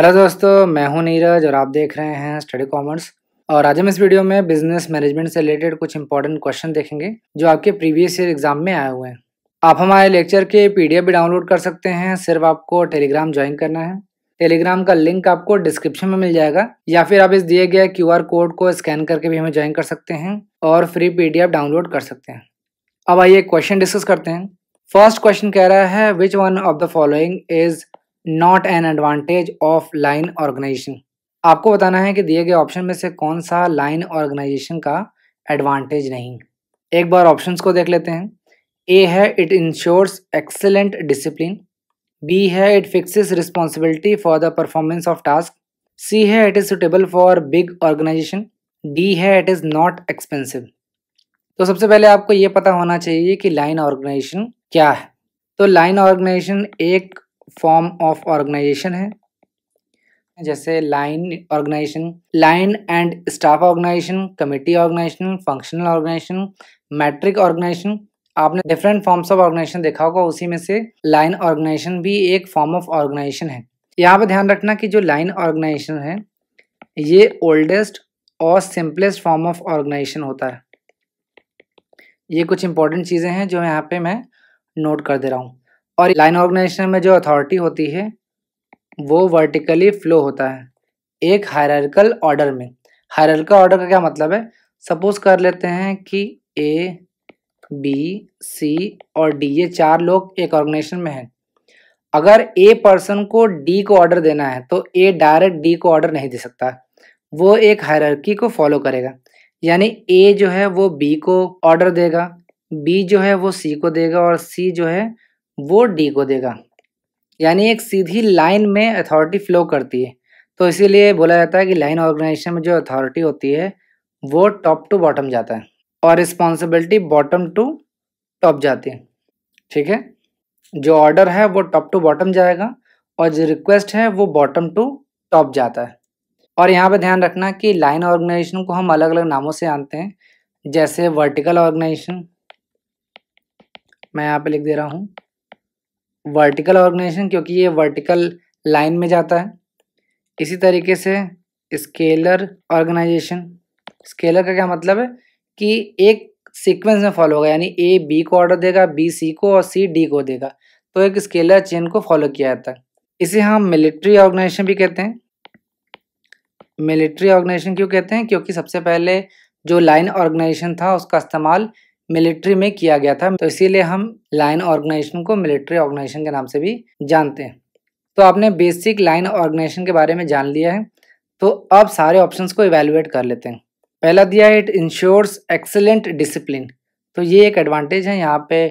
Hello दोस्तों मैं हूं नीरज और आप देख रहे हैं स्टडी कॉमर्स और आज हम इस वीडियो में बिजनेस मैनेजमेंट से रिलेटेड कुछ इंपॉर्टेंट क्वेश्चन देखेंगे जो आपके प्रीवियस ईयर एग्जाम में आए हुए हैं आप हमारे लेक्चर के पीडीएफ भी डाउनलोड कर सकते हैं सिर्फ आपको टेलीग्राम ज्वाइन करना है टेलीग्राम का लिंक आपको डिस्क्रिप्शन में मिल जाएगा या फिर आप इस दिए गए क्यू कोड को स्कैन करके भी हमें ज्वाइन कर सकते हैं और फ्री पी डाउनलोड कर सकते हैं अब आइए क्वेश्चन डिस्कस करते हैं फर्स्ट क्वेश्चन कह रहा है which one of the following is not an advantage of line organisation आपको बताना है कि दिए गए ऑप्शन में से कौन सा लाइन ऑर्गेनाइजेशन का एडवांटेज नहीं एक बार ऑप्शंस को देख लेते हैं ए है it ensures excellent discipline B है it fixes responsibility for the performance of task C है it is suitable for big organisation D है इट इज़ नॉट एक्सपेंसिव तो सबसे पहले आपको ये पता होना चाहिए कि लाइन ऑर्गेनाइजेशन क्या है तो लाइन ऑर्गेनाइजेशन एक फॉर्म ऑफ ऑर्गेनाइजेशन है जैसे line organisation line and staff organisation committee organisation functional organisation matrix organisation आपने डिफरेंट फॉर्म्स ऑफ ऑर्गेनाइजेशन देखा होगा उसी में से लाइन ऑर्गेनाइजेशन भी एक फॉर्म ऑफ ऑर्गेनाइजेशन है यहाँ पर ध्यान रखना कि जो लाइन ऑर्गेनाइजेशन है ये ओल्डेस्ट और सिंपलेस्ट फॉर्म ऑफ ऑर्गेनाइजेशन होता है ये कुछ इंपॉर्टेंट चीज़ें हैं जो यहाँ पे मैं नोट कर दे रहा हूँ और लाइन ऑर्गेनाइजेशन में जो अथॉरिटी होती है वो वर्टिकली फ्लो होता है एक हायरकल ऑर्डर में हायरकल ऑर्डर का क्या मतलब है सपोज कर लेते हैं कि ए बी सी और डी ये चार लोग एक ऑर्गेनाइजेशन में हैं अगर ए पर्सन को डी को ऑर्डर देना है तो ए डायरेक्ट डी को ऑर्डर नहीं दे सकता वो एक हायरकी को फॉलो करेगा यानी ए जो है वो बी को ऑर्डर देगा बी जो है वो सी को देगा और सी जो है वो डी को देगा यानी एक सीधी लाइन में अथॉरिटी फ्लो करती है तो इसीलिए बोला जाता है कि लाइन ऑर्गेनाइजेशन में जो अथॉरिटी होती है वो टॉप टू बॉटम जाता है और रिस्पॉन्सिबिलिटी बॉटम टू टॉप जाती है ठीक है जो ऑर्डर है वो टॉप टू बॉटम जाएगा और जो रिक्वेस्ट है वो बॉटम टू टॉप जाता है और यहाँ पे ध्यान रखना कि लाइन ऑर्गेनाइजेशन को हम अलग अलग नामों से जानते हैं जैसे वर्टिकल ऑर्गेनाइजेशन मैं यहाँ पे लिख दे रहा हूँ वर्टिकल ऑर्गेनाइजेशन क्योंकि ये वर्टिकल लाइन में जाता है इसी तरीके से स्केलर ऑर्गेनाइजेशन स्केलर का क्या मतलब है कि एक सीक्वेंस में फॉलो होगा यानी ए बी को ऑर्डर देगा बी सी को और सी डी को देगा तो एक स्केलर चेन को फॉलो किया जाता है इसे हम मिलिट्री ऑर्गेनाइजेशन भी कहते हैं मिलिट्री ऑर्गेनाइजेशन क्यों कहते हैं क्योंकि सबसे पहले जो लाइन ऑर्गेनाइजेशन था उसका इस्तेमाल मिलिट्री में किया गया था तो इसीलिए हम लाइन ऑर्गेनाइजेशन को मिलिट्री ऑर्गेनाइजेशन के नाम से भी जानते हैं तो आपने बेसिक लाइन ऑर्गेनाइजेशन के बारे में जान लिया है तो अब सारे ऑप्शंस को इवेलुएट कर लेते हैं पहला दिया है इट इंश्योर्स एक्सेलेंट डिसिप्लिन तो ये एक एडवांटेज है यहाँ पे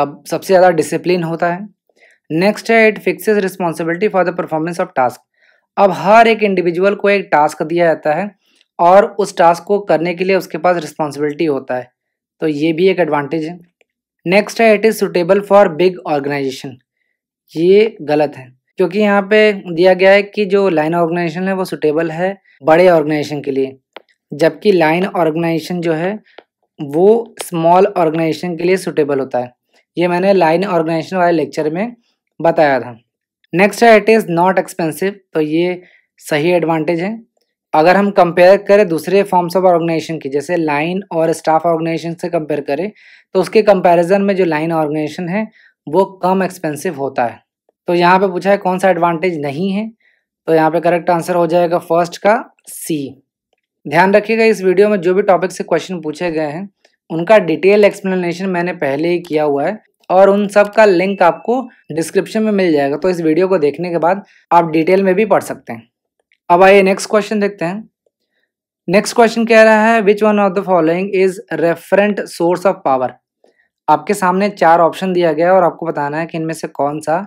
अब सबसे ज़्यादा डिसिप्लिन होता है नेक्स्ट है it fixes responsibility for the performance of task अब हर एक इंडिविजुअल को एक टास्क दिया जाता है और उस टास्क को करने के लिए उसके पास रिस्पॉन्सिबिलिटी होता है तो ये भी एक एडवांटेज है नेक्स्ट है it is suitable for big organisation ये गलत है क्योंकि यहाँ पे दिया गया है कि जो लाइन ऑर्गेनाइजेशन है वो सुटेबल है बड़े ऑर्गेनाइजेशन के लिए जबकि लाइन ऑर्गेनाइजेशन जो है वो स्मॉल ऑर्गेनाइजेशन के लिए सुटेबल होता है ये मैंने लाइन ऑर्गेनाइजेशन वाले लेक्चर में बताया था नेक्स्ट है इट इज़ नॉट एक्सपेंसिव तो ये सही एडवांटेज है अगर हम कंपेयर करें दूसरे फॉर्म्स ऑफ ऑर्गेनाइजेशन की जैसे लाइन और स्टाफ ऑर्गेनाइजेशन से कंपेयर करें तो उसके कंपैरिजन में जो लाइन ऑर्गेनाइजेशन है वो कम एक्सपेंसिव होता है तो यहाँ पे पूछा है कौन सा एडवांटेज नहीं है तो यहाँ पे करेक्ट आंसर हो जाएगा फर्स्ट का सी ध्यान रखिएगा इस वीडियो में जो भी टॉपिक से क्वेश्चन पूछे गए हैं उनका डिटेल एक्सप्लेनेशन मैंने पहले ही किया हुआ है और उन सब का लिंक आपको डिस्क्रिप्शन में मिल जाएगा तो इस वीडियो को देखने के बाद आप डिटेल में भी पढ़ सकते हैं अब आइए नेक्स्ट क्वेश्चन देखते हैं नेक्स्ट क्वेश्चन कह रहा है which one of the following is referent source of power आपके सामने चार ऑप्शन दिया गया है और आपको बताना है कि इनमें से कौन सा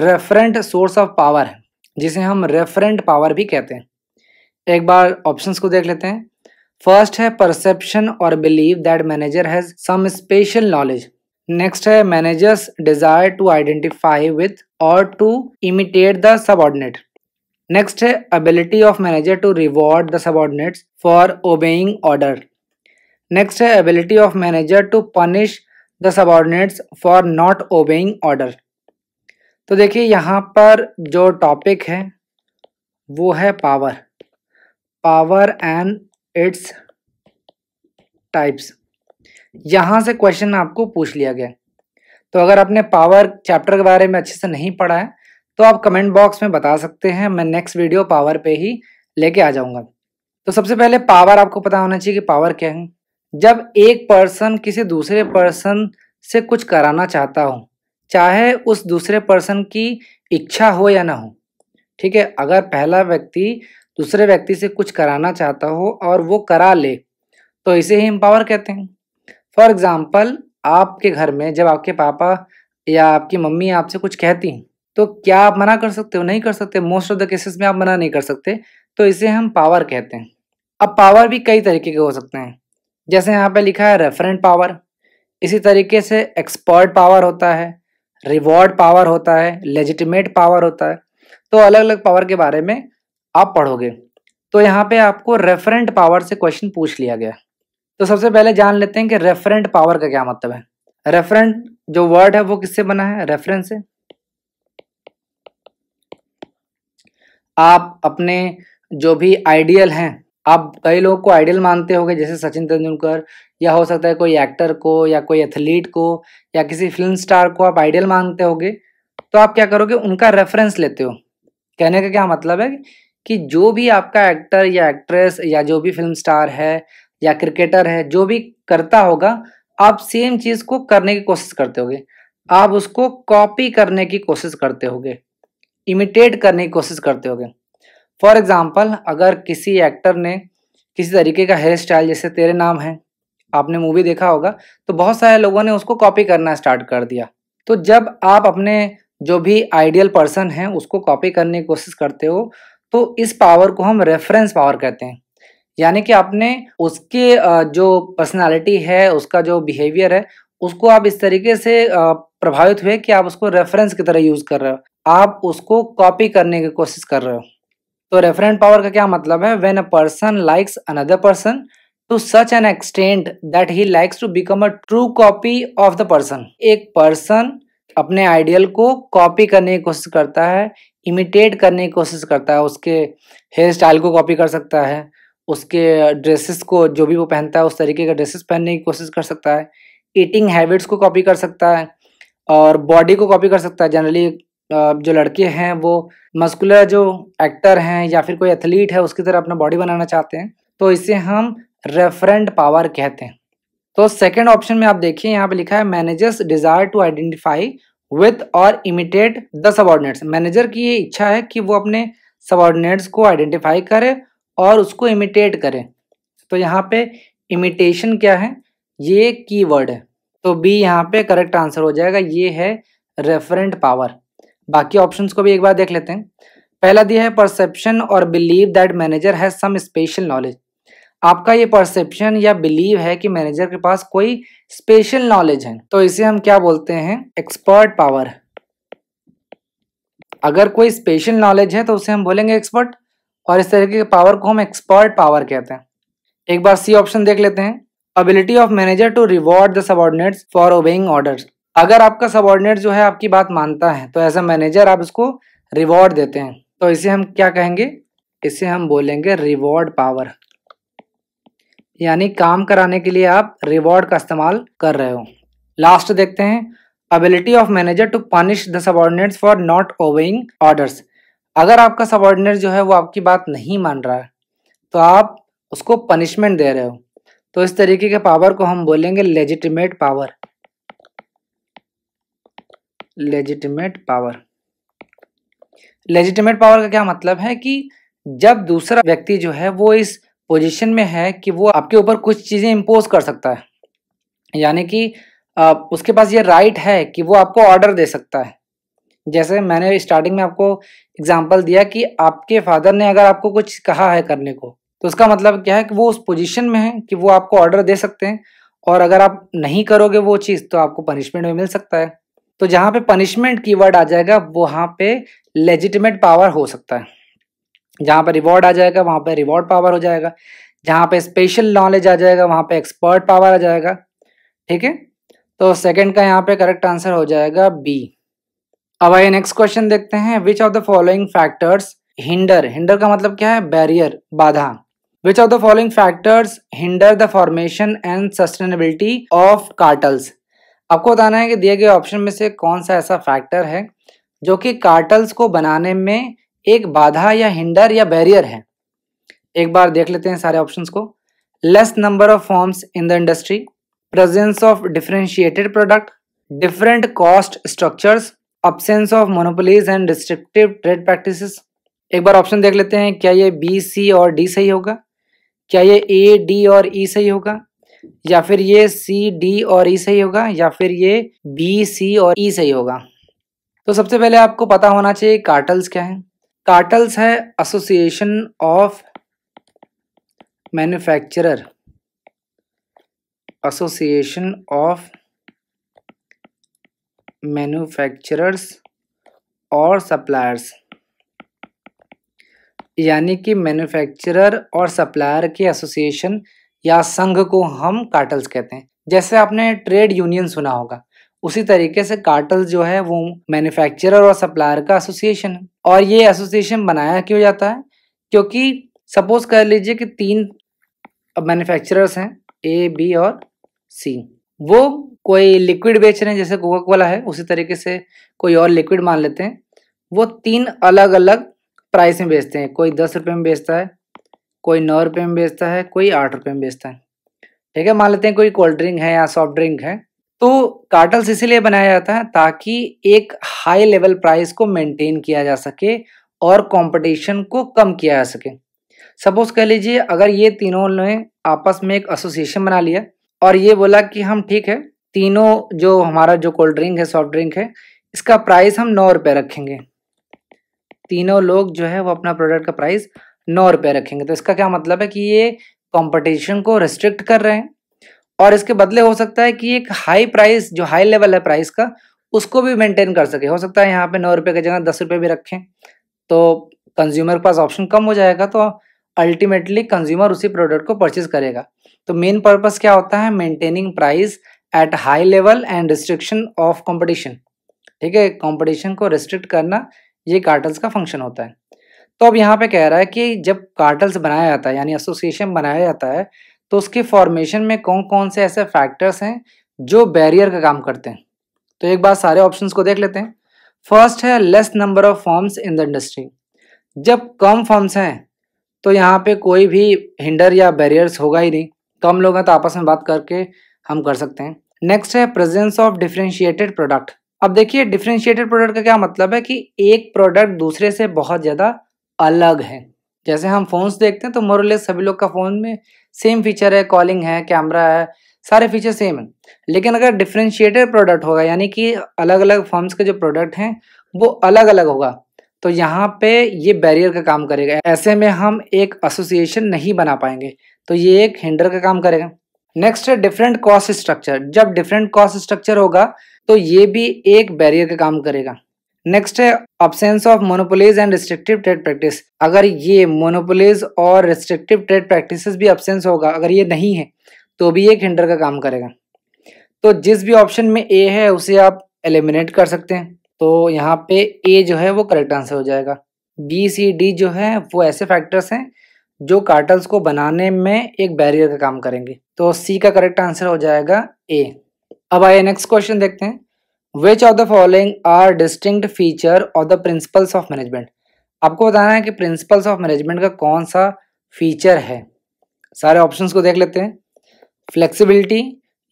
रेफरेंट सोर्स ऑफ पावर है जिसे हम रेफरेंट पावर भी कहते हैं एक बार ऑप्शंस को देख लेते हैं फर्स्ट है परसेप्शन और believe that manager has some special knowledge next है managers desire to identify with और to imitate the subordinate next है ability of manager to reward the subordinates for obeying order next है ability of manager to punish the subordinates for not obeying order तो देखिए यहाँ पर जो topic है वो है power power and its types यहाँ से क्वेश्चन आपको पूछ लिया गया तो अगर आपने पावर चैप्टर के बारे में अच्छे से नहीं पढ़ा है तो आप कमेंट बॉक्स में बता सकते हैं मैं नेक्स्ट वीडियो पावर पे ही लेके आ जाऊंगा तो सबसे पहले पावर आपको पता होना चाहिए कि पावर क्या है जब एक पर्सन किसी दूसरे पर्सन से कुछ कराना चाहता हो चाहे उस दूसरे पर्सन की इच्छा हो या ना हो ठीक है अगर पहला व्यक्ति दूसरे व्यक्ति से कुछ कराना चाहता हो और वो करा ले तो इसे ही इम्पावर कहते हैं फॉर एग्ज़ाम्पल आपके घर में जब आपके पापा या आपकी मम्मी आपसे कुछ कहती हैं तो क्या आप मना कर सकते हो नहीं कर सकते मोस्ट ऑफ द केसेस में आप मना नहीं कर सकते तो इसे हम पावर कहते हैं अब पावर भी कई तरीके के हो सकते हैं जैसे यहाँ पे लिखा है रेफरेंट पावर इसी तरीके से एक्सपर्ट पावर होता है रिवॉर्ड पावर होता है लेजिटिमेट पावर होता है तो अलग अलग पावर के बारे में आप पढ़ोगे तो यहाँ पे आपको रेफरेंट पावर से क्वेश्चन पूछ लिया गया तो सबसे पहले जान लेते हैं कि रेफरेंट पावर का क्या मतलब है रेफरेंट जो वर्ड है वो किससे बना है रेफरेंस से आप अपने जो भी आइडियल हैं आप कई लोग को आइडियल मानते होंगे जैसे सचिन तेंदुलकर या हो सकता है कोई एक्टर को या कोई एथलीट को या किसी फिल्म स्टार को आप आइडियल मानते होंगे तो आप क्या करोगे उनका रेफरेंस लेते हो कहने का क्या मतलब है कि जो भी आपका एक्टर या एक्ट्रेस या जो भी फिल्म स्टार है या क्रिकेटर है जो भी करता होगा आप सेम चीज़ को करने की कोशिश करते होगे आप उसको कॉपी करने की कोशिश करते होगे इमिटेट करने की कोशिश करते होगे फॉर एग्जाम्पल अगर किसी एक्टर ने किसी तरीके का हेयर स्टाइल जैसे तेरे नाम है आपने मूवी देखा होगा तो बहुत सारे लोगों ने उसको कॉपी करना स्टार्ट कर दिया तो जब आप अपने जो भी आइडियल पर्सन है उसको कॉपी करने की कोशिश करते हो तो इस पावर को हम रेफरेंस पावर कहते हैं यानी कि आपने उसके जो पर्सनालिटी है उसका जो बिहेवियर है उसको आप इस तरीके से प्रभावित हुए कि आप उसको रेफरेंस की तरह यूज कर रहे हो आप उसको कॉपी करने की कोशिश कर रहे हो तो रेफरेंट पावर का क्या मतलब है when a person likes another person to such an extent that he likes to become a true copy of the person एक पर्सन अपने आइडियल को कॉपी करने की कोशिश करता है इमिटेट करने की कोशिश करता है उसके हेयर स्टाइल को कॉपी कर सकता है उसके ड्रेसेस को जो भी वो पहनता है उस तरीके का ड्रेसेस पहनने की कोशिश कर सकता है ईटिंग हैबिट्स को कॉपी कर सकता है और बॉडी को कॉपी कर सकता है जनरली जो लड़के हैं वो मस्कुलर जो एक्टर हैं या फिर कोई एथलीट है उसकी तरह अपना बॉडी बनाना चाहते हैं तो इसे हम रेफरेंट पावर कहते हैं तो सेकेंड ऑप्शन में आप देखिए यहाँ पे लिखा है managers desire to identify with और इमिटेट द सबॉर्डिनेट्स मैनेजर की ये इच्छा है कि वो अपने सबॉर्डिनेट्स को आइडेंटिफाई करे और उसको इमिटेट करे तो यहाँ पे इमिटेशन क्या है ये कीवर्ड है तो बी यहाँ पे करेक्ट आंसर हो जाएगा ये है रेफरेंट पावर बाकी ऑप्शंस को भी एक बार देख लेते हैं पहला दिया है परसेप्शन और believe that manager has some special knowledge आपका ये परसेप्शन या बिलीव है कि मैनेजर के पास कोई स्पेशल नॉलेज है तो इसे हम क्या बोलते हैं एक्सपर्ट पावर अगर कोई स्पेशल नॉलेज है तो उसे हम बोलेंगे एक्सपर्ट और इस तरीके के पावर को हम एक्सपर्ट पावर कहते हैं एक बार सी ऑप्शन देख लेते हैं ability of manager to reward the subordinates for obeying orders अगर आपका सबॉर्डिनेट जो है आपकी बात मानता है तो एज अ मैनेजर आप उसको रिवॉर्ड देते हैं तो इसे हम क्या कहेंगे इसे हम बोलेंगे रिवॉर्ड पावर यानी काम कराने के लिए आप रिवॉर्ड का इस्तेमाल कर रहे हो लास्ट देखते हैं ability of manager to punish the subordinate for not obeying orders अगर आपका सबॉर्डिनेट जो है वो आपकी बात नहीं मान रहा है तो आप उसको पनिशमेंट दे रहे हो तो इस तरीके के पावर को हम बोलेंगे legitimate power legitimate power legitimate power का क्या मतलब है कि जब दूसरा व्यक्ति जो है वो इस पोजीशन में है कि वो आपके ऊपर कुछ चीज़ें इम्पोज कर सकता है यानी कि उसके पास ये राइट है कि वो आपको ऑर्डर दे सकता है जैसे मैंने स्टार्टिंग में आपको एग्जाम्पल दिया कि आपके फादर ने अगर आपको कुछ कहा है करने को तो उसका मतलब क्या है कि वो उस पोजीशन में है कि वो आपको ऑर्डर दे सकते हैं और अगर आप नहीं करोगे वो चीज़ तो आपको पनिशमेंट में मिल सकता है तो जहां पे पनिशमेंट कीवर्ड आ जाएगा वहां पे लेजिटिमेट पावर हो सकता है जहां पे रिवॉर्ड आ जाएगा वहां पे रिवॉर्ड पावर हो जाएगा जहां पे स्पेशल नॉलेज आ जाएगा वहां पे एक्सपर्ट पावर आ जाएगा ठीक है तो सेकंड का यहाँ पे करेक्ट आंसर हो जाएगा बी अब आइए नेक्स्ट क्वेश्चन देखते हैं which of the following factors hinder hinder का मतलब क्या है बैरियर बाधा which of the following factors hinder the formation and sustainability of cartels आपको बताना है कि दिए गए ऑप्शन में से कौन सा ऐसा फैक्टर है जो कि कार्टल्स को बनाने में एक बाधा या हिंडर या बैरियर है एक बार देख लेते हैं सारे ऑप्शंस को less number of firms in the industry presence of differentiated product different cost structures absence of monopolies and restrictive trade practice एक बार ऑप्शन देख लेते हैं क्या ये बी सी और डी सही होगा क्या ये ए डी और ई e सही होगा या फिर ये सी डी और ई e सही होगा या फिर ये बी सी और ई e सही होगा तो सबसे पहले आपको पता होना चाहिए कार्टल्स क्या है कार्टल्स है association of manufacturer association of manufacturers और सप्लायर्स यानी कि मैन्युफैक्चरर और सप्लायर के एसोसिएशन या संघ को हम कार्टल्स कहते हैं जैसे आपने ट्रेड यूनियन सुना होगा उसी तरीके से कार्टल जो है वो मैन्युफैक्चरर और सप्लायर का एसोसिएशन है और ये एसोसिएशन बनाया क्यों जाता है क्योंकि सपोज कर लीजिए कि तीन मैन्युफैक्चरर्स हैं ए बी और सी वो कोई लिक्विड बेच रहे हैं जैसे कोका कोला है उसी तरीके से कोई और लिक्विड मान लेते हैं वो तीन अलग अलग प्राइस में बेचते हैं कोई दस रुपये में बेचता है कोई नौ रुपये में बेचता है कोई आठ रुपये में बेचता है ठीक है मान लेते हैं कोई कोल्ड ड्रिंक है या सॉफ्ट ड्रिंक है तो कार्टल्स इसीलिए बनाया जाता है ताकि एक हाई लेवल प्राइस को मेंटेन किया जा सके और कंपटीशन को कम किया जा सके सपोज कह लीजिए अगर ये तीनों ने आपस में एक एसोसिएशन बना लिया और ये बोला कि हम ठीक है तीनों जो हमारा जो कोल्ड ड्रिंक है सॉफ्ट ड्रिंक है इसका प्राइस हम नौ रुपये रखेंगे तीनों लोग जो है वो अपना प्रोडक्ट का प्राइस नौ रुपये रखेंगे तो इसका क्या मतलब है कि ये कंपटीशन को रिस्ट्रिक्ट कर रहे हैं और इसके बदले हो सकता है कि एक हाई प्राइस जो हाई लेवल है प्राइस का उसको भी मेंटेन कर सके हो सकता है यहाँ पे नौ रुपये की जगह दस रुपये भी रखें तो कंज्यूमर के पास ऑप्शन कम हो जाएगा तो अल्टीमेटली कंज्यूमर उसी प्रोडक्ट को परचेज करेगा तो मेन पर्पज़ क्या होता है maintaining price at high level and restriction of competition ठीक है कॉम्पिटिशन को रिस्ट्रिक्ट करना ये कार्टल्स का फंक्शन होता है तो अब यहाँ पे कह रहा है कि जब कार्टल्स बनाया जाता है यानी एसोसिएशन बनाया जाता है तो उसके फॉर्मेशन में कौन कौन से ऐसे फैक्टर्स हैं जो बैरियर का काम करते हैं तो एक बार सारे ऑप्शंस को देख लेते हैं फर्स्ट है less number of firms in the industry जब कम फॉर्म्स हैं तो यहाँ पे कोई भी हिंडर या बैरियर्स होगा ही नहीं कम तो लोग हैं तो आपस में बात करके हम कर सकते हैं नेक्स्ट है प्रेजेंस ऑफ डिफ्रेंशिएटेड प्रोडक्ट अब देखिए डिफ्रेंशिएटेड प्रोडक्ट का क्या मतलब है कि एक प्रोडक्ट दूसरे से बहुत ज़्यादा अलग हैं जैसे हम फ़ोन्स देखते हैं तो मोरलेस सभी लोग का फ़ोन में सेम फीचर है कॉलिंग है कैमरा है सारे फीचर सेम है लेकिन अगर डिफ्रेंशिएटेड प्रोडक्ट होगा यानी कि अलग अलग फॉर्म्स के जो प्रोडक्ट हैं वो अलग अलग होगा तो यहाँ पे ये बैरियर का काम करेगा ऐसे में हम एक एसोसिएशन नहीं बना पाएंगे तो ये एक हिंडर का काम करेगा नेक्स्ट है डिफरेंट कॉस्ट स्ट्रक्चर जब डिफरेंट कॉस्ट स्ट्रक्चर होगा तो ये भी एक बैरियर का काम करेगा नेक्स्ट है absence of monopolies and restrictive trade practice अगर ये मोनोपोलीज और रिस्ट्रिक्टिव ट्रेड प्रैक्टिस भी absence होगा अगर ये नहीं है तो भी एक हिंडर का काम करेगा तो जिस भी ऑप्शन में ए है उसे आप एलिमिनेट कर सकते हैं तो यहाँ पे ए जो है वो करेक्ट आंसर हो जाएगा बी सी डी जो है वो ऐसे फैक्टर्स हैं जो कार्टल्स को बनाने में एक बैरियर का काम करेंगे तो सी का करेक्ट आंसर हो जाएगा ए अब आइए नेक्स्ट क्वेश्चन देखते हैं which of the following are distinct feature of the principles of management आपको बताना है कि प्रिंसिपल्स ऑफ मैनेजमेंट का कौन सा फीचर है सारे ऑप्शंस को देख लेते हैं flexibility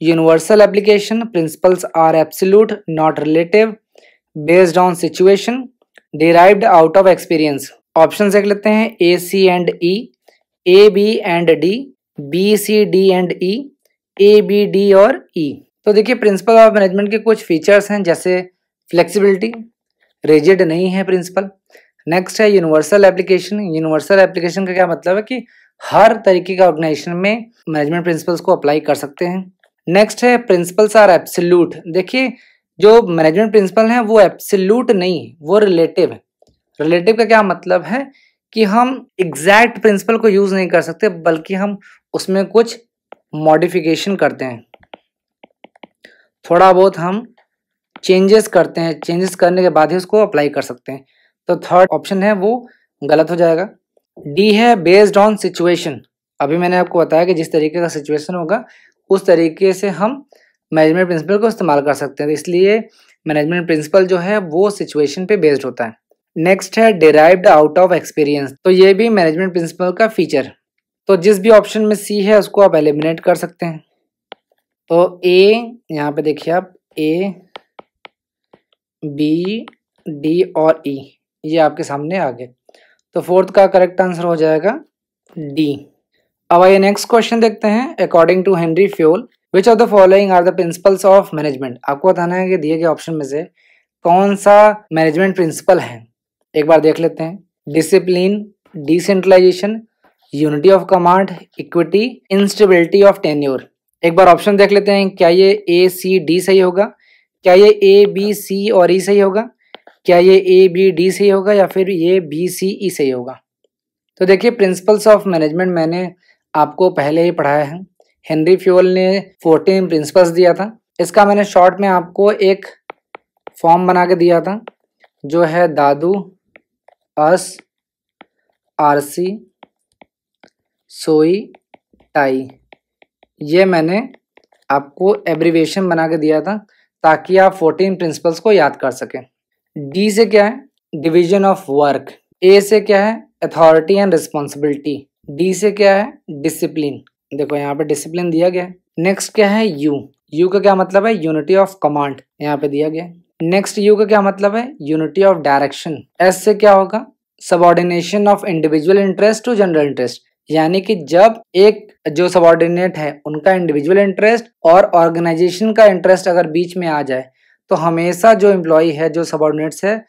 universal application principles are absolute not relative based on situation derived out of experience option देख लेते हैं A C and E A B and D B C D and E A B D और E e. तो देखिए principle of management के कुछ features हैं जैसे फ्लेक्सिबिलिटी रेजिड नहीं है प्रिंसिपल नेक्स्ट है यूनिवर्सल एप्लीकेशन यूनिवर्सल एप्लीकेशन का क्या मतलब है कि हर तरीके का ऑर्गेनाइजेशन में मैनेजमेंट प्रिंसिपल्स को अप्लाई कर सकते हैं नेक्स्ट है प्रिंसिपल्स आर एब्सोल्यूट देखिए जो मैनेजमेंट प्रिंसिपल हैं वो एप्सिल्यूट नहीं है वो रिलेटिव है रिलेटिव का क्या मतलब है कि हम एग्जैक्ट प्रिंसिपल को यूज़ नहीं कर सकते बल्कि हम उसमें कुछ मॉडिफिकेशन करते हैं थोड़ा बहुत हम चेंजेस करते हैं चेंजेस करने के बाद ही उसको अप्लाई कर सकते हैं तो थर्ड ऑप्शन है वो गलत हो जाएगा डी है बेस्ड ऑन सिचुएशन अभी मैंने आपको बताया कि जिस तरीके का सिचुएशन होगा उस तरीके से हम मैनेजमेंट प्रिंसिपल को इस्तेमाल कर सकते हैं तो इसलिए मैनेजमेंट प्रिंसिपल जो है वो सिचुएशन पे बेस्ड होता है नेक्स्ट है डिराइव्ड आउट ऑफ एक्सपीरियंस तो ये भी मैनेजमेंट प्रिंसिपल का फीचर तो जिस भी ऑप्शन में सी है उसको आप एलिमिनेट कर सकते हैं तो ए यहाँ पे देखिए आप ए बी डी और ई e, ये आपके सामने आ गए तो फोर्थ का करेक्ट आंसर हो जाएगा डी अब आइए नेक्स्ट क्वेश्चन देखते हैं according to Henri Fayol which of the following are the principles of management आपको बताना है कि दिए गए ऑप्शन में से कौन सा मैनेजमेंट प्रिंसिपल है एक बार देख लेते हैं discipline decentralisation unity of command equity instability of tenure एक बार ऑप्शन देख लेते हैं क्या ये ए सी डी सही होगा क्या ये ए बी सी और ई e सही होगा क्या ये ए बी डी सही होगा या फिर ये बी सी ई सही होगा तो देखिए प्रिंसिपल्स ऑफ मैनेजमेंट मैंने आपको पहले ही पढ़ाया है हेनरी फ्यूल ने फोर्टीन प्रिंसिपल्स दिया था इसका मैंने शॉर्ट में आपको एक फॉर्म बना के दिया था जो है दादू अस आरसी सोई टाई ये मैंने आपको एब्रीवेशन बना के दिया था ताकि आप फोर्टीन प्रिंसिपल्स को याद कर सकें डी से क्या है डिवीजन ऑफ वर्क ए से क्या है अथॉरिटी एंड रिस्पॉन्सिबिलिटी डी से क्या है डिसिप्लिन देखो यहाँ पे डिसिप्लिन दिया गया नेक्स्ट क्या है यू यू का क्या मतलब है यूनिटी ऑफ कमांड यहाँ पे दिया गया नेक्स्ट यू का क्या मतलब है यूनिटी ऑफ डायरेक्शन एस से क्या होगा subordination of individual interest to general interest यानी कि जब एक जो सबॉर्डिनेट है उनका इंडिविजुअल इंटरेस्ट और ऑर्गेनाइजेशन का इंटरेस्ट अगर बीच में आ जाए तो हमेशा जो एम्प्लॉय है जो सबॉर्डिनेट्स है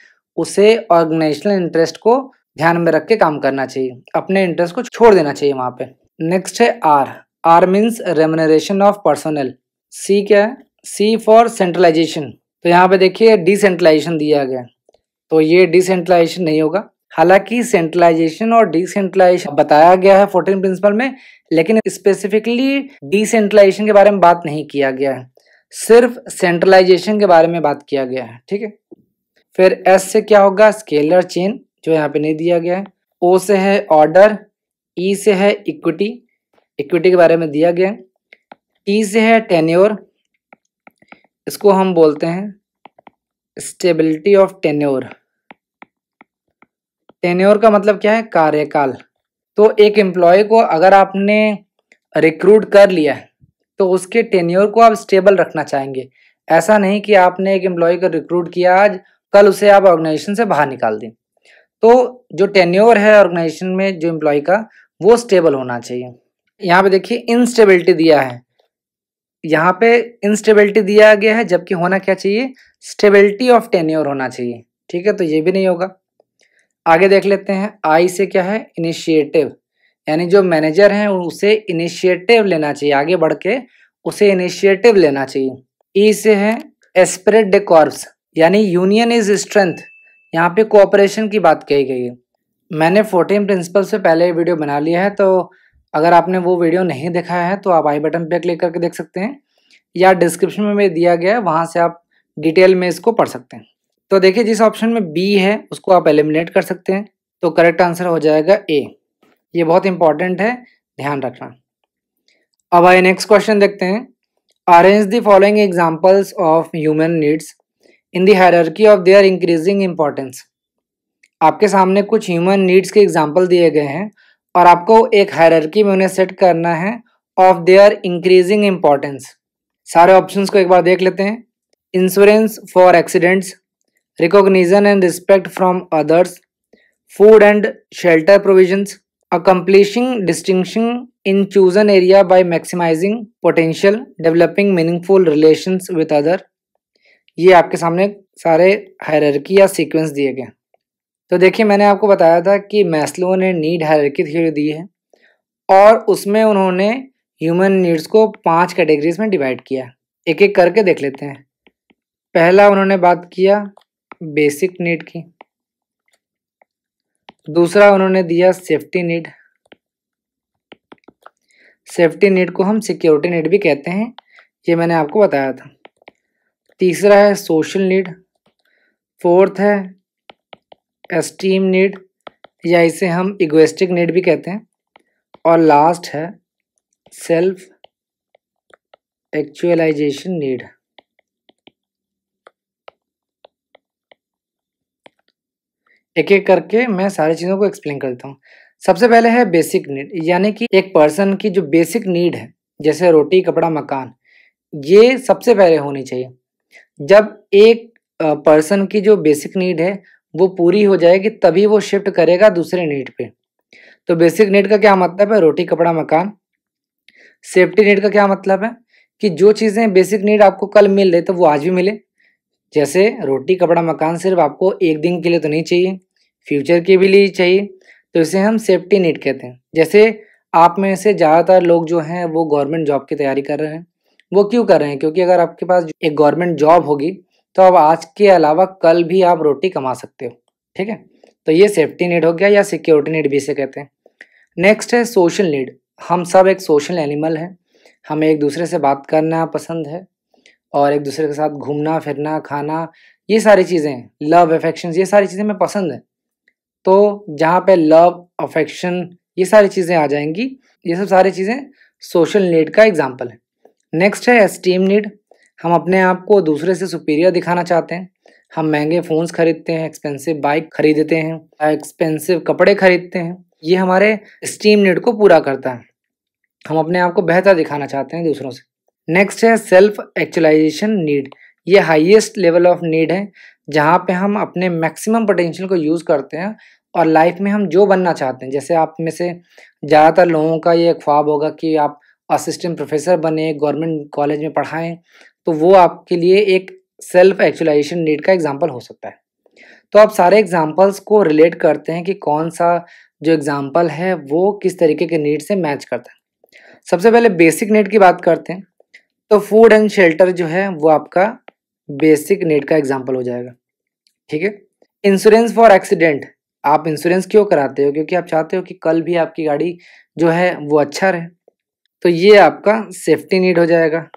उसे ऑर्गेनाइजेशनल इंटरेस्ट को ध्यान में रख के काम करना चाहिए अपने इंटरेस्ट को छोड़ देना चाहिए वहाँ पे नेक्स्ट है R R means remuneration of personnel C क्या है सी फॉर सेंट्रलाइजेशन तो यहाँ पे देखिए डिसेंट्रलाइजेशन दिया गया तो ये डिसेंट्रलाइजेशन नहीं होगा हालांकि सेंट्रलाइजेशन और डिसेंट्रलाइजेशन बताया गया है फोर्टीन प्रिंसिपल में लेकिन स्पेसिफिकली डिसेंट्रलाइजेशन के बारे में बात नहीं किया गया है सिर्फ सेंट्रलाइजेशन के बारे में बात किया गया है ठीक है फिर एस से क्या होगा स्केलर चेन जो यहाँ पे नहीं दिया गया है ओ से है ऑर्डर ई e से है इक्विटी इक्विटी के बारे में दिया गया है टी से है टेन्योर इसको हम बोलते हैं स्टेबिलिटी ऑफ टेन्योर टेन्योर का मतलब क्या है कार्यकाल तो एक एम्प्लॉय को अगर आपने रिक्रूट कर लिया तो उसके टेन्योर को आप स्टेबल रखना चाहेंगे ऐसा नहीं कि आपने एक एम्प्लॉय को रिक्रूट किया आज कल उसे आप ऑर्गेनाइजेशन से बाहर निकाल दें तो जो टेन्योर है ऑर्गेनाइजेशन में जो एम्प्लॉय का वो स्टेबल होना चाहिए यहाँ पे देखिए इनस्टेबिलिटी दिया है यहाँ पे इनस्टेबिलिटी दिया गया है जबकि होना क्या चाहिए स्टेबिलिटी ऑफ टेन्योर होना चाहिए ठीक है तो ये भी नहीं होगा आगे देख लेते हैं आई से क्या है इनिशिएटिव यानी जो मैनेजर हैं उसे इनिशिएटिव लेना चाहिए आगे बढ़ के उसे इनिशिएटिव लेना चाहिए ई e से है एस्परेट डे कॉर्प्स यानी यूनियन इज स्ट्रेंथ यहाँ पे कोऑपरेशन की बात कही गई है मैंने फोर्टीन प्रिंसिपल से पहले वीडियो बना लिया है तो अगर आपने वो वीडियो नहीं देखा है तो आप आई बटन पे क्लिक करके देख सकते हैं या डिस्क्रिप्शन में दिया गया है वहाँ से आप डिटेल में इसको पढ़ सकते हैं तो देखिए जिस ऑप्शन में बी है उसको आप एलिमिनेट कर सकते हैं तो करेक्ट आंसर हो जाएगा ए ये बहुत इंपॉर्टेंट है ध्यान रखना अब आइए नेक्स्ट क्वेश्चन देखते हैं arrange the following examples of human needs in the of their increasing importance आपके सामने कुछ ह्यूमन नीड्स के एग्जाम्पल दिए गए हैं और आपको एक हायरकी में उन्हें सेट करना है ऑफ देयर इंक्रीजिंग इम्पोर्टेंस सारे ऑप्शन को एक बार देख लेते हैं insurance for accidents recognition and respect from others, food and shelter provisions, accomplishing distinction in chosen area by maximizing potential, developing meaningful relations with other. ये आपके सामने सारे हायरकी या सीक्वेंस दिए गए तो देखिए मैंने आपको बताया था कि मैस्लो ने नीड हायरकी थ्योरी दी है और उसमें उन्होंने ह्यूमन नीड्स को पांच कैटेगरीज में डिवाइड किया एक एक करके देख लेते हैं पहला उन्होंने बात किया बेसिक नीड की दूसरा उन्होंने दिया सेफ्टी नीड सेफ्टी नीड को हम सिक्योरिटी नीड भी कहते हैं ये मैंने आपको बताया था तीसरा है सोशल नीड फोर्थ है एस्टीम नीड या इसे हम इगोस्टिक नीड भी कहते हैं और लास्ट है सेल्फ एक्चुअलाइजेशन नीड एक एक करके मैं सारी चीज़ों को एक्सप्लेन कर देता हूँ सबसे पहले है बेसिक नीड यानी कि एक पर्सन की जो बेसिक नीड है जैसे रोटी कपड़ा मकान ये सबसे पहले होनी चाहिए जब एक पर्सन की जो बेसिक नीड है वो पूरी हो जाएगी तभी वो शिफ्ट करेगा दूसरे नीड पे तो बेसिक नीड का क्या मतलब है रोटी कपड़ा मकान सेफ्टी नीड का क्या मतलब है कि जो चीज़ें बेसिक नीड आपको कल मिल रही तो वो आज भी मिले जैसे रोटी कपड़ा मकान सिर्फ आपको एक दिन के लिए तो नहीं चाहिए फ्यूचर के भी लिए चाहिए तो इसे हम सेफ्टी नीड कहते हैं जैसे आप में से ज़्यादातर लोग जो हैं वो गवर्नमेंट जॉब की तैयारी कर रहे हैं वो क्यों कर रहे हैं क्योंकि अगर आपके पास एक गवर्नमेंट जॉब होगी तो अब आज के अलावा कल भी आप रोटी कमा सकते हो ठीक है तो ये सेफ्टी नीड हो गया या सिक्योरिटी नीड भी इसे कहते हैं नेक्स्ट है सोशल नीड हम सब एक सोशल एनिमल हैं हमें एक दूसरे से बात करना पसंद है और एक दूसरे के साथ घूमना फिरना खाना ये सारी चीज़ें लव अफेक्शन ये सारी चीज़ें मैं पसंद है तो जहाँ पे लव अफेक्शन ये सारी चीज़ें आ जाएंगी ये सब सारी चीज़ें सोशल नीड का एग्जाम्पल है नेक्स्ट है एस्टीम नीड हम अपने आप को दूसरे से सुपीरियर दिखाना चाहते हैं हम महंगे फ़ोन्स खरीदते हैं एक्सपेंसिव बाइक खरीदते हैं एक्सपेंसिव कपड़े खरीदते हैं ये हमारे स्टीम नीड को पूरा करता है हम अपने आप को बेहतर दिखाना चाहते हैं दूसरों से नेक्स्ट है सेल्फ एक्चुअलाइजेशन नीड ये हाईएस्ट लेवल ऑफ नीड है जहाँ पे हम अपने मैक्सिमम पोटेंशियल को यूज़ करते हैं और लाइफ में हम जो बनना चाहते हैं जैसे आप में से ज़्यादातर लोगों का ये ख्वाब होगा कि आप असिस्टेंट प्रोफेसर बने गवर्नमेंट कॉलेज में पढ़ाएं तो वो आपके लिए एक सेल्फ एक्चुअलाइजेशन नीड का एग्जाम्पल हो सकता है तो आप सारे एग्जाम्पल्स को रिलेट करते हैं कि कौन सा जो एग्ज़ाम्पल है वो किस तरीके के नीड से मैच करता है सबसे पहले बेसिक नीड की बात करते हैं तो फूड एंड शेल्टर जो है वो आपका बेसिक नीड का एग्जाम्पल हो जाएगा ठीक है इंश्योरेंस फॉर एक्सीडेंट आप इंश्योरेंस क्यों कराते हो क्योंकि आप चाहते हो कि कल भी आपकी गाड़ी जो है वो अच्छा रहे तो ये आपका सेफ्टी नीड हो जाएगा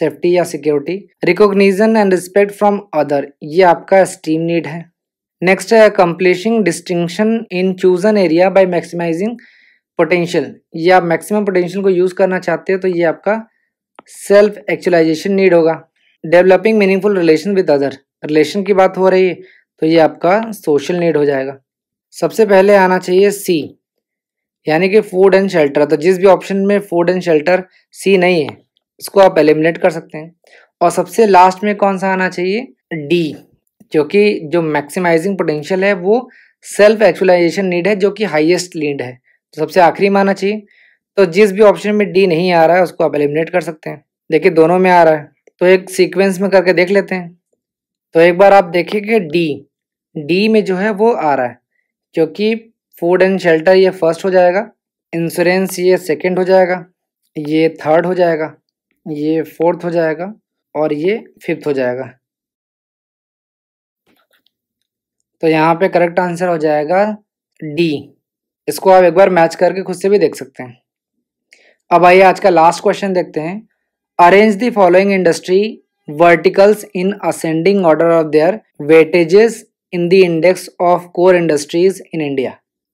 सेफ्टी या security recognition and respect from other ये आपका स्टीम नीड है नेक्स्ट है accomplishing distinction in chosen area by maximising potential ये आप मैक्सिमम पोटेंशियल को यूज़ करना चाहते हो तो ये आपका सेल्फ एक्चुअलाइजेशन नीड होगा developing meaningful relation with other relation की बात हो रही है तो ये आपका सोशल नीड हो जाएगा सबसे पहले आना चाहिए सी यानी कि फूड एंड शेल्टर तो जिस भी ऑप्शन में फूड एंड शेल्टर सी नहीं है इसको आप एलिमिनेट कर सकते हैं और सबसे लास्ट में कौन सा आना चाहिए डी जो कि जो मैक्सिमाइजिंग पोटेंशियल है वो सेल्फ एक्चुअलाइजेशन नीड है जो कि हाईएस्ट नीड है तो सबसे आखिरी माना चाहिए तो जिस भी ऑप्शन में डी नहीं आ रहा है उसको आप एलिमिनेट कर सकते हैं देखिए दोनों में आ रहा है तो एक सीक्वेंस में करके देख लेते हैं तो एक बार आप देखिए कि डी डी में जो है वो आ रहा है क्योंकि फूड एंड शेल्टर ये फर्स्ट हो जाएगा इंश्योरेंस ये सेकेंड हो जाएगा ये थर्ड हो जाएगा ये फोर्थ हो जाएगा और ये फिफ्थ हो जाएगा तो यहाँ पे करेक्ट आंसर हो जाएगा डी इसको आप एक बार मैच करके खुद से भी देख सकते हैं अब आइए आज का लास्ट क्वेश्चन देखते हैं arrange the following industry verticals in ascending order of their weightages in the index of core industries in India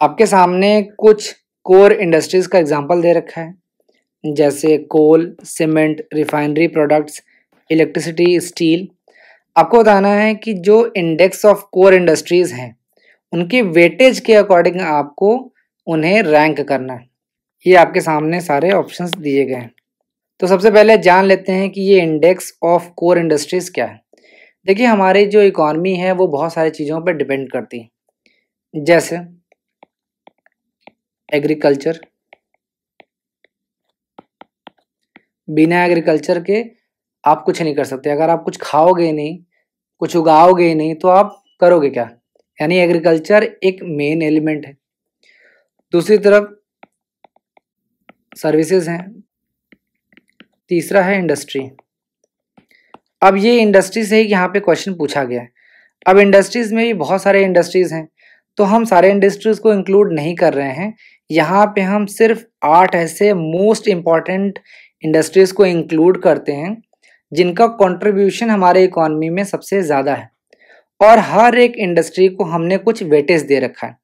आपके सामने कुछ कोर इंडस्ट्रीज का एग्जाम्पल दे रखा है जैसे coal cement refinery products electricity steel आपको बताना है कि जो इंडेक्स ऑफ कोर इंडस्ट्रीज़ हैं उनके वेटेज के अकॉर्डिंग आपको उन्हें रैंक करना है ये आपके सामने सारे ऑप्शन दिए गए हैं तो सबसे पहले जान लेते हैं कि ये इंडेक्स ऑफ कोर इंडस्ट्रीज़ क्या है देखिए हमारी जो इकॉनमी है वो बहुत सारी चीज़ों पर डिपेंड करती है जैसे एग्रीकल्चर बिना एग्रीकल्चर के आप कुछ नहीं कर सकते अगर आप कुछ खाओगे नहीं कुछ उगाओगे नहीं तो आप करोगे क्या यानी एग्रीकल्चर एक मेन एलिमेंट है दूसरी तरफ सर्विसेज हैं तीसरा है इंडस्ट्री अब ये इंडस्ट्री से ही यहाँ पे क्वेश्चन पूछा गया है अब इंडस्ट्रीज़ में भी बहुत सारे इंडस्ट्रीज़ हैं तो हम सारे इंडस्ट्रीज़ को इंक्लूड नहीं कर रहे हैं यहाँ पे हम सिर्फ आठ ऐसे मोस्ट इम्पॉर्टेंट इंडस्ट्रीज़ को इंक्लूड करते हैं जिनका कंट्रीब्यूशन हमारे इकोनमी में सबसे ज़्यादा है और हर एक इंडस्ट्री को हमने कुछ वेटेज दे रखा है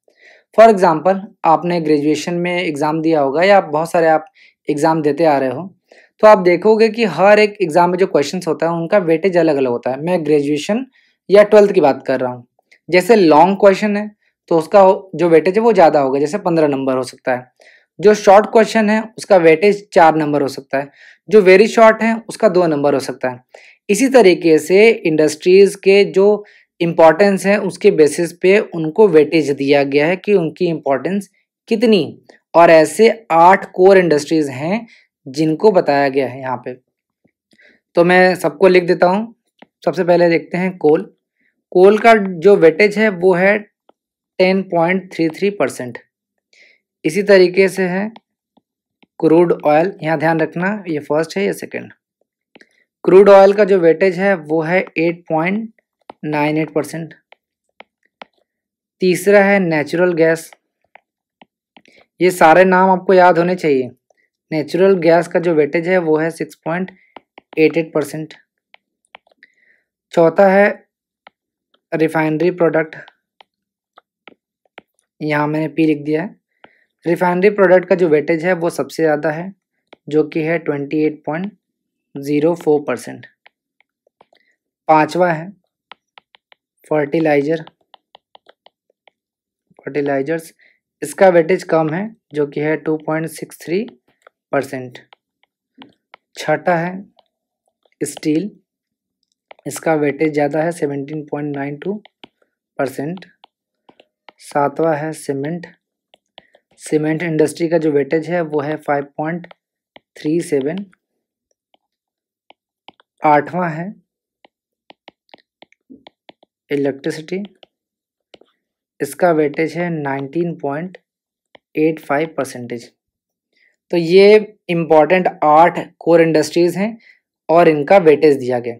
फॉर एग्ज़ाम्पल आपने ग्रेजुएशन में एग्ज़ाम दिया होगा या बहुत सारे आप एग्ज़ाम देते आ रहे हो तो आप देखोगे कि हर एक एग्ज़ाम में जो क्वेश्चंस होता है उनका वेटेज अलग अलग होता है मैं ग्रेजुएशन या ट्वेल्थ की बात कर रहा हूँ जैसे लॉन्ग क्वेश्चन है तो उसका जो वेटेज है वो ज़्यादा होगा जैसे पंद्रह नंबर हो सकता है जो शॉर्ट क्वेश्चन है उसका वेटेज चार नंबर हो सकता है जो वेरी शॉर्ट है उसका दो नंबर हो सकता है इसी तरीके से इंडस्ट्रीज़ के जो इम्पॉर्टेंस है उसके बेसिस पे उनको वेटेज दिया गया है कि उनकी इम्पोर्टेंस कितनी और ऐसे आठ कोर इंडस्ट्रीज हैं जिनको बताया गया है यहाँ पे तो मैं सबको लिख देता हूँ सबसे पहले देखते हैं कोल कोल का जो वेटेज है वो है ten point three three percent इसी तरीके से है क्रूड ऑयल यहाँ ध्यान रखना ये फर्स्ट है या सेकेंड क्रूड ऑयल का जो वेटेज है वो है eight point nine eight percent तीसरा है नेचुरल गैस ये सारे नाम आपको याद होने चाहिए नेचुरल गैस का जो वेटेज है वो है six point eight eight percent चौथा है रिफाइनरी प्रोडक्ट यहाँ मैंने पी लिख दिया है रिफाइनरी प्रोडक्ट का जो वेटेज है वो सबसे ज़्यादा है जो कि है twenty eight point zero four percent पाँचवा है फर्टिलाइजर फर्टिलाइजर्स इसका वेटेज कम है जो कि है two point six three percent छठा है स्टील इसका वेटेज ज़्यादा है seventeen point nine two percent सातवा है सीमेंट सीमेंट इंडस्ट्री का जो वेटेज है वो है फाइव पॉइंट थ्री सेवन आठवां है इलेक्ट्रिसिटी इसका वेटेज है nineteen point eight five percentage तो ये इम्पॉर्टेंट आठ कोर इंडस्ट्रीज हैं और इनका वेटेज दिया गया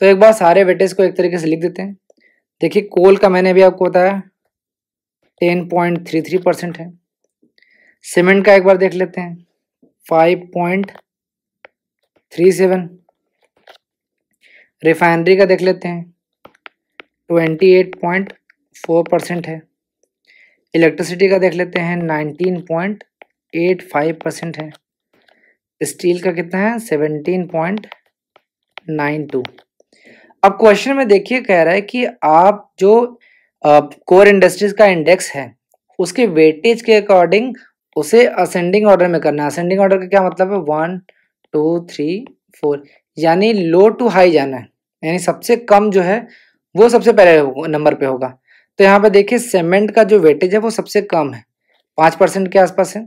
तो एक बार सारे वेटेज को एक तरीके से लिख देते हैं देखिए कोल का मैंने अभी आपको बताया ten point three three percent है सीमेंट का एक बार देख लेते हैं five point three seven refinery का देख लेते हैं 28.4 परसेंट है इलेक्ट्रिसिटी का देख लेते हैं 19.85 परसेंट है स्टील का कितना है 17.92 अब क्वेश्चन में देखिए कह रहा है कि आप जो कोर इंडस्ट्रीज का इंडेक्स है उसके वेटेज के अकॉर्डिंग उसे असेंडिंग ऑर्डर में करना है असेंडिंग ऑर्डर का क्या मतलब है वन टू थ्री फोर यानी लो टू हाई जाना है यानी सबसे कम जो है वो सबसे पहले नंबर पे होगा तो यहाँ पे देखिए सीमेंट का जो वेटेज है वो सबसे कम है पाँच परसेंट के आसपास है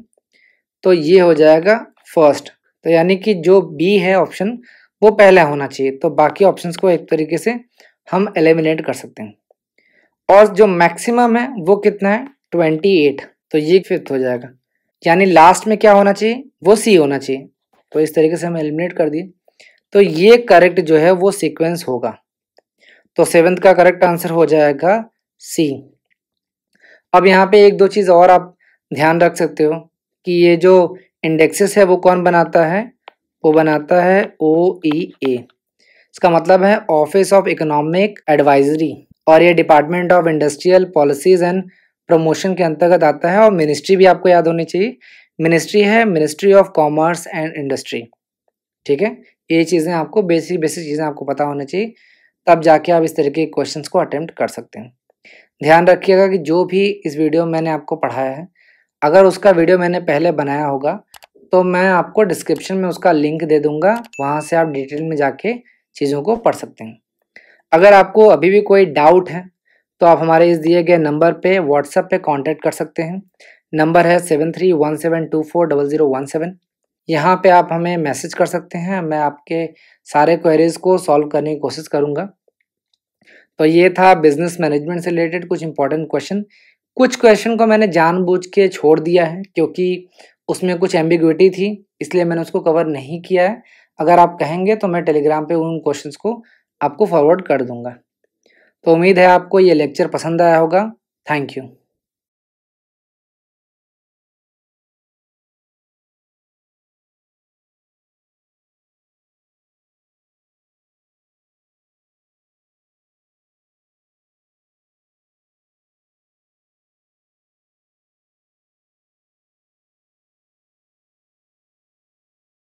तो ये हो जाएगा फर्स्ट तो यानी कि जो बी है ऑप्शन वो पहला होना चाहिए तो बाकी ऑप्शंस को एक तरीके से हम एलिमिनेट कर सकते हैं और जो मैक्सिमम है वो कितना है ट्वेंटी एट तो ये फिफ्थ हो जाएगा यानी लास्ट में क्या होना चाहिए वो सी होना चाहिए तो इस तरीके से हम एलिमिनेट कर दिए तो ये करेक्ट जो है वो सीक्वेंस होगा तो सेवेंथ का करेक्ट आंसर हो जाएगा सी अब यहाँ पे एक दो चीज़ और आप ध्यान रख सकते हो कि ये जो इंडेक्सेस है वो कौन बनाता है वो बनाता है ओ ई ए इसका मतलब है ऑफिस ऑफ इकोनॉमिक एडवाइजरी और ये department of industrial policies and promotion के अंतर्गत आता है और मिनिस्ट्री भी आपको याद होनी चाहिए मिनिस्ट्री है ministry of commerce and industry ठीक है ये चीज़ें आपको बेसिक बेसिक चीज़ें आपको पता होनी चाहिए तब जाके आप इस तरीके के क्वेश्चन को अटैम्प्ट कर सकते हैं ध्यान रखिएगा कि जो भी इस वीडियो में मैंने आपको पढ़ाया है अगर उसका वीडियो मैंने पहले बनाया होगा तो मैं आपको डिस्क्रिप्शन में उसका लिंक दे दूंगा वहाँ से आप डिटेल में जाके चीज़ों को पढ़ सकते हैं अगर आपको अभी भी कोई डाउट है तो आप हमारे इस दिए गए नंबर पे व्हाट्सएप पे कांटेक्ट कर सकते हैं नंबर है seven three one seven two four double zero one seven यहाँ पर आप हमें मैसेज कर सकते हैं मैं आपके सारे क्वेरीज को सॉल्व करने की कोशिश करूंगा तो ये था बिजनेस मैनेजमेंट से रिलेटेड कुछ इंपॉर्टेंट क्वेश्चन कुछ क्वेश्चन को मैंने जानबूझ के छोड़ दिया है क्योंकि उसमें कुछ एम्बिग्विटी थी इसलिए मैंने उसको कवर नहीं किया है अगर आप कहेंगे तो मैं टेलीग्राम पे उन क्वेश्चंस को आपको फॉरवर्ड कर दूंगा तो उम्मीद है आपको ये लेक्चर पसंद आया होगा थैंक यू